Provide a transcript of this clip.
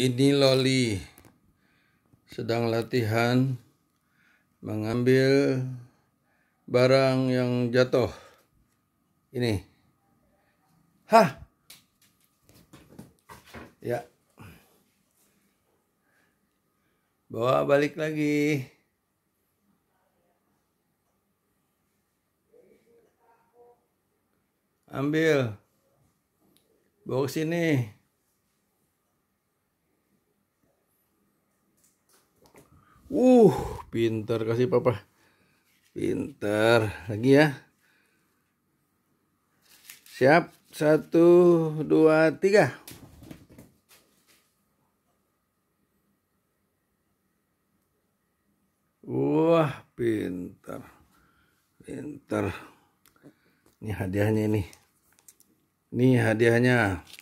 Ini Loli sedang latihan mengambil barang yang jatuh. Ini. Hah. Ya. Bawa balik lagi. Ambil. Bawa ke sini. Uh, pinter kasih papa. Pinter. Lagi ya. Siap. Satu, dua, tiga. Wah, pinter. Pinter. Ini hadiahnya ini. Ini hadiahnya.